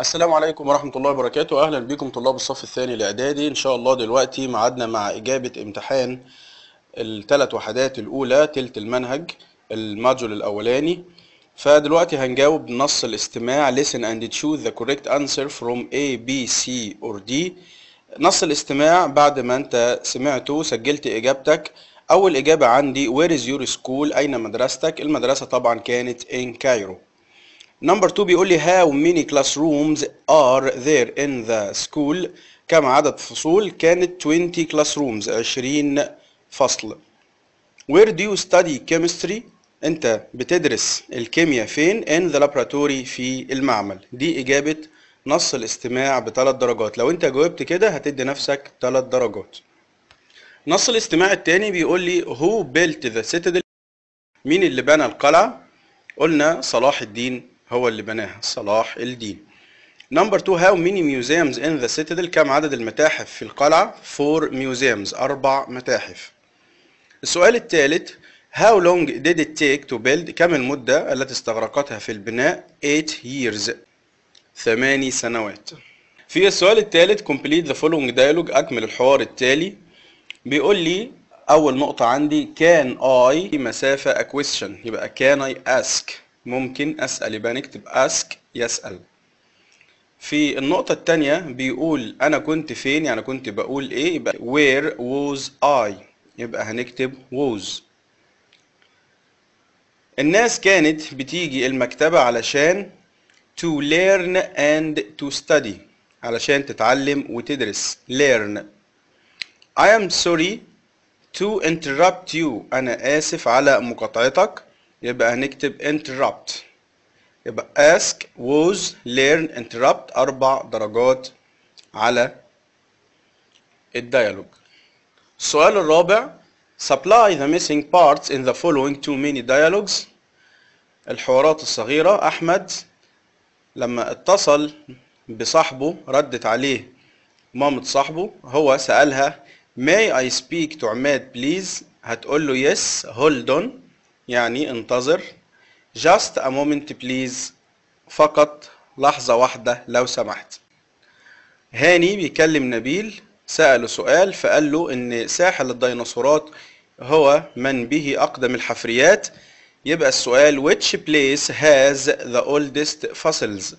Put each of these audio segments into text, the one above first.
السلام عليكم ورحمة الله وبركاته أهلا بكم طلاب الصف الثاني الإعدادي إن شاء الله دلوقتي معادنا مع إجابة امتحان الثلاث وحدات الأولى تلت المنهج الماجول الأولاني فدلوقتي هنجاوب نص الاستماع listen and choose the correct answer from A, B, C or D نص الاستماع بعد ما انت سمعته سجلت اجابتك اول اجابة عندي where is your school اين مدرستك المدرسة طبعا كانت in Cairo نمبر 2 بيقول لي how many classrooms are there in the school كم عدد فصول كانت 20 classrooms 20 فصل where do you study chemistry انت بتدرس الكيمياء فين in the laboratory في المعمل دي اجابة نص الاستماع بثلاث درجات لو انت جاوبت كده هتدي نفسك ثلاث درجات نص الاستماع التاني بيقول لي who built the citadel مين اللي بنى القلعة قلنا صلاح الدين هو اللي بناها صلاح الدين نمبر 2 how many museums in the citadel كم عدد المتاحف في القلعة 4 ميوزيمز أربع متاحف السؤال الثالث How long did it take to build كم المدة التي استغرقتها في البناء 8 years ثماني سنوات في السؤال الثالث complete the following dialogue أكمل الحوار التالي بيقول لي أول نقطة عندي can I مسافة a question يبقى can I ask ممكن أسأل يبقى نكتب ask يسأل في النقطة التانية بيقول أنا كنت فين يعني كنت بقول إيه يبقى where was I يبقى هنكتب was الناس كانت بتيجي المكتبة علشان to learn and to study علشان تتعلم وتدرس learn I am sorry to interrupt you أنا آسف على مقاطعتك يبقى هنكتب interrupt يبقى ask was learn interrupt أربع درجات على الديالوج السؤال الرابع supply the missing parts in the following two mini dialogues الحوارات الصغيرة أحمد لما اتصل بصاحبه ردت عليه مامة صاحبه هو سألها may I speak to عماد please هتقول له yes hold on يعني انتظر just a moment please فقط لحظة واحدة لو سمحت هاني بيكلم نبيل سأله سؤال فقال له إن ساحل الديناصورات هو من به أقدم الحفريات يبقى السؤال which place has the oldest fossils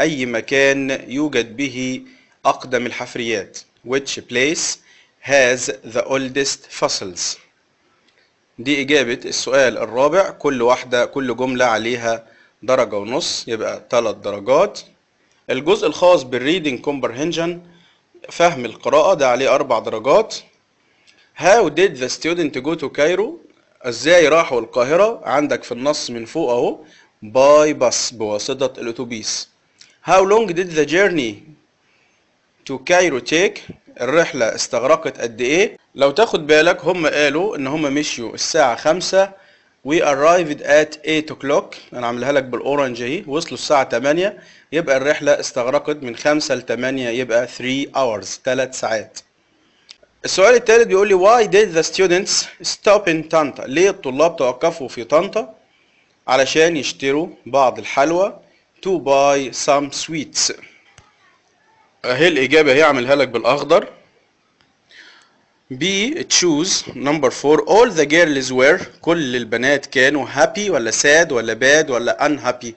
أي مكان يوجد به أقدم الحفريات which place has the oldest fossils دي إجابة السؤال الرابع كل واحدة كل جملة عليها درجة ونص يبقى ثلاث درجات الجزء الخاص بالreading comprehension فهم القراءة ده عليه أربع درجات How did the student go to Cairo ازاي راحوا القاهرة عندك في النص من فوق اهو باي باس بواسطة الاتوبيس How long did the journey to Cairo take الرحلة استغرقت قد ايه لو تاخد بالك هم قالوا ان هم مشيوا الساعة خمسة we arrived at 8 o'clock انا عاملها لك بالاورنج اهي وصلوا الساعة 8 يبقى الرحلة استغرقت من 5 ل 8 يبقى 3 hours 3 ساعات السؤال الثالث بيقول لي why did the students stop in طنطا ليه الطلاب توقفوا في طنطا علشان يشتروا بعض الحلوى to buy some sweets اهي الإجابة اعملها لك بالأخضر B choose number 4 all the girls were كل البنات كانوا happy ولا sad ولا bad ولا unhappy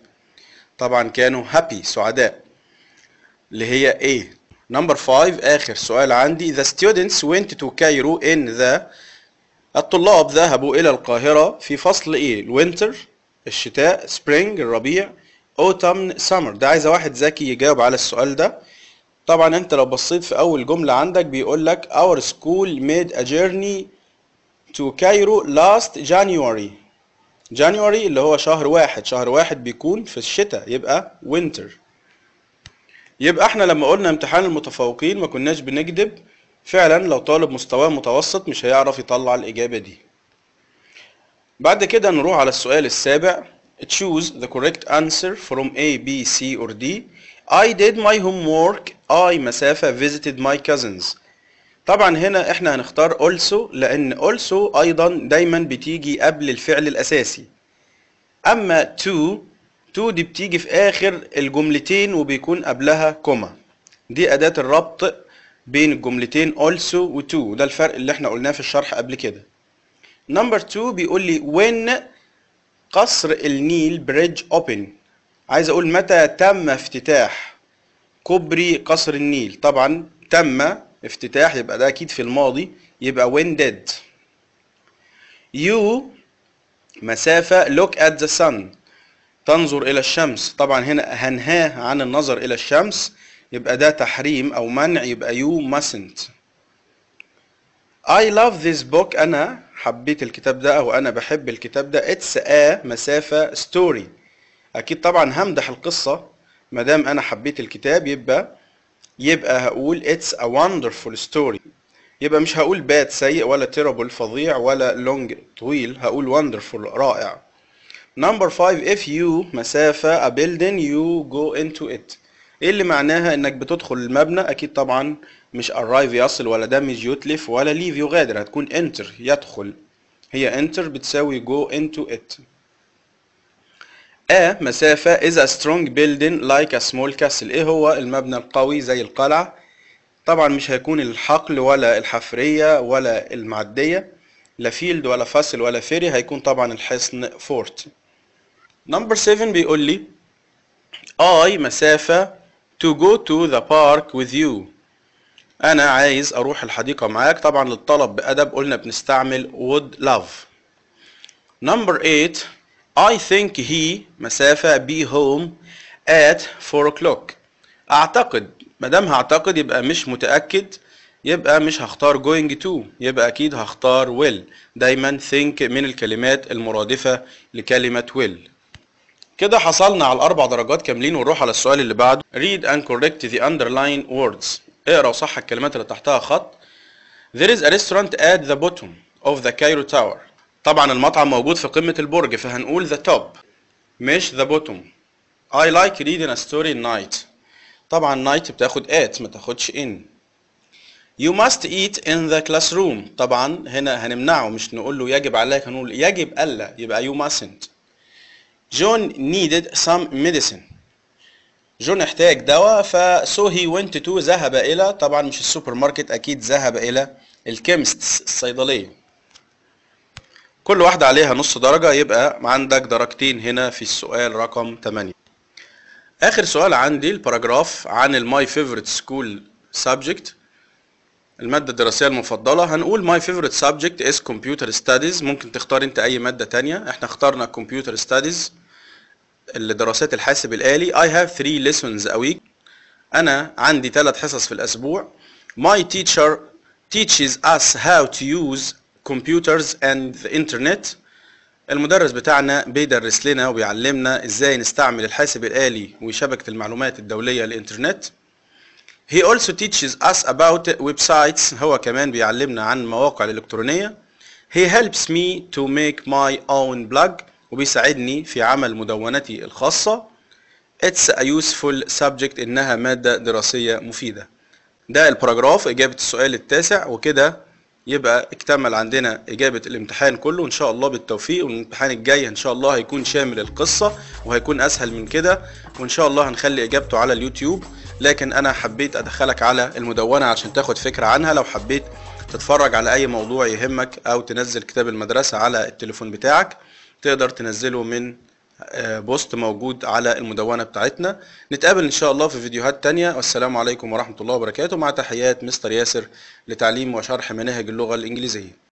طبعا كانوا happy سعداء اللي هي A نمبر 5 آخر سؤال عندي The students went to Cairo in the الطلاب ذهبوا إلى القاهرة في فصل إيه؟ الوينتر الشتاء spring الربيع autumn summer ده عايز واحد ذكي يجاوب على السؤال ده طبعا انت لو بصيت في أول جملة عندك بيقول لك our school made a journey to Cairo last January January اللي هو شهر واحد شهر واحد بيكون في الشتاء يبقى winter يبقى احنا لما قلنا امتحان المتفوقين ما كناش بنكذب فعلا لو طالب مستواه متوسط مش هيعرف يطلع الإجابة دي بعد كده نروح على السؤال السابع choose the correct answer from A, B, C or D I did my homework I مسافة visited my cousins طبعا هنا احنا هنختار also لأن also أيضا دايما بتيجي قبل الفعل الأساسي أما to تو دي بتيجي في آخر الجملتين وبيكون قبلها كوما دي أداة الربط بين الجملتين also و to ده الفرق اللي احنا قلناه في الشرح قبل كده نمبر تو بيقول لي when قصر النيل بريدج open عايز اقول متى تم افتتاح كوبري قصر النيل طبعا تم افتتاح يبقى ده اكيد في الماضي يبقى when did you مسافة look at the sun تنظر إلى الشمس طبعا هنا هنهاه عن النظر إلى الشمس يبقى ده تحريم أو منع يبقى you mustn't I love this book أنا حبيت الكتاب ده أو أنا بحب الكتاب ده it's a مسافة story أكيد طبعا همدح القصة مدام أنا حبيت الكتاب يبقى يبقى هقول it's a wonderful story يبقى مش هقول bad سيء ولا terrible فظيع ولا long طويل هقول wonderful رائع نمبر 5 if you مسافة a building you go into it ايه اللي معناها انك بتدخل المبنى اكيد طبعا مش arrive يصل ولا damage يتلف ولا leave يغادر هتكون enter يدخل هي enter بتساوي go into it a مسافة is a strong building like a small castle ايه هو المبنى القوي زي القلعة طبعا مش هيكون الحقل ولا الحفرية ولا المعدية لا فيلد ولا فاصل ولا فيري هيكون طبعا الحصن فورت نمبر 7 بيقول لي I مسافة to go to the park with you أنا عايز أروح الحديقة معاك طبعا للطلب بأدب قلنا بنستعمل would love نمبر 8 I think he مسافة be home at 4 o'clock أعتقد مدام هعتقد يبقى مش متأكد يبقى مش هختار going to يبقى أكيد هختار will دايما think من الكلمات المرادفة لكلمة will كده حصلنا على الاربع درجات كاملين ونروح على السؤال اللي بعده read and correct the underlined words اقرا وصح الكلمات اللي تحتها خط there is a restaurant at the bottom of the Cairo tower طبعا المطعم موجود في قمة البرج فهنقول the top مش the bottom I like reading a story night طبعا night بتاخد at ما تاخدش in You must eat in the classroom طبعا هنا هنمنعه مش نقول له يجب عليك هنقول يجب ألا يبقى you mustn't جون نيدد سام ميديسن جون احتاج دواء فسو هي ونت تو ذهب الى طبعا مش السوبر ماركت اكيد ذهب الى الكيمست الصيدليه كل واحده عليها نص درجه يبقى عندك درجتين هنا في السؤال رقم 8 اخر سؤال عندي الباراجراف عن الماي فيفورت سكول سبجكت المادة الدراسية المفضلة هنقول ماي فيفورت سبجكت از كمبيوتر ستاديز ممكن تختار انت اي مادة تانية احنا اخترنا كمبيوتر ستاديز لدراسات الحاسب الآلي I have three lessons a week أنا عندي ثلاث حصص في الأسبوع My teacher teaches us how to use computers and the internet المدرس بتاعنا بيدرس لنا وبيعلمنا ازاي نستعمل الحاسب الآلي وشبكة المعلومات الدولية الانترنت He also teaches us about websites هو كمان بيعلمنا عن مواقع الإلكترونية He helps me to make my own blog وبيساعدني في عمل مدونتي الخاصة It's a useful subject إنها مادة دراسية مفيدة ده الباراجراف إجابة السؤال التاسع وكده يبقى اكتمل عندنا إجابة الامتحان كله إن شاء الله بالتوفيق والامتحان الجاي إن شاء الله هيكون شامل القصة وهيكون أسهل من كده وإن شاء الله هنخلي إجابته على اليوتيوب لكن أنا حبيت أدخلك على المدونة عشان تاخد فكرة عنها لو حبيت تتفرج على أي موضوع يهمك أو تنزل كتاب المدرسة على التليفون بتاعك تقدر تنزله من آه، بوست موجود على المدونة بتاعتنا نتقابل إن شاء الله في فيديوهات تانية والسلام عليكم ورحمة الله وبركاته مع تحيات مستر ياسر لتعليم وشرح مناهج اللغة الإنجليزية